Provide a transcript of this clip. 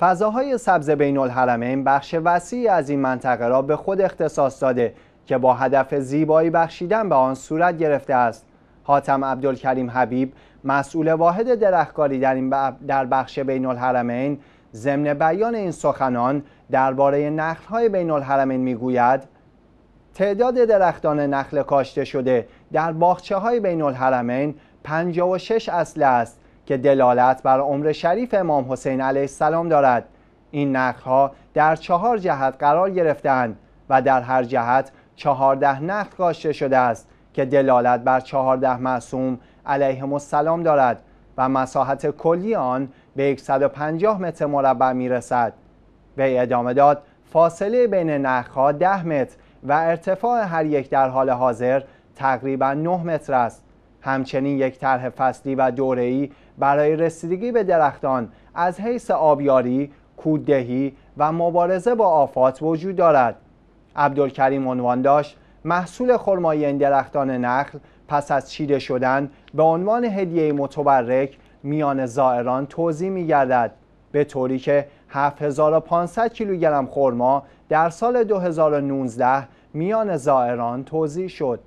فضاهای سبز بین الحرمین بخش وسیعی از این منطقه را به خود اختصاص داده که با هدف زیبایی بخشیدن به آن صورت گرفته است. حاتم عبدالکریم حبیب مسئول واحد درختکاری در, در بخش بین الحرمین ضمن بیان این سخنان درباره نخلهای بین الحرمین میگوید تعداد درختان نخل کاشته شده در باخچه های بین الحرمین 56 اصل است که دلالت بر عمر شریف امام حسین علیه السلام دارد این نخها در چهار جهت قرار گرفتند و در هر جهت چهارده نخ کاشته شده است که دلالت بر چهارده معصوم علیه السلام دارد و مساحت کلی آن به 150 متر مربع می رسد. به ادامه داد فاصله بین نخها 10 متر و ارتفاع هر یک در حال حاضر تقریبا 9 متر است همچنین یک طرح فصلی و دوره‌ای برای رسیدگی به درختان از حیث آبیاری، کوددهی و مبارزه با آفات وجود دارد. عبدالکریم عنوان داشت محصول خرمایی این درختان نخل پس از چیده شدن به عنوان هدیه متبرک میان زائران توضیح می به طوری که 7500 کیلوگرم خرما در سال 2019 میان زائران توضیح شد.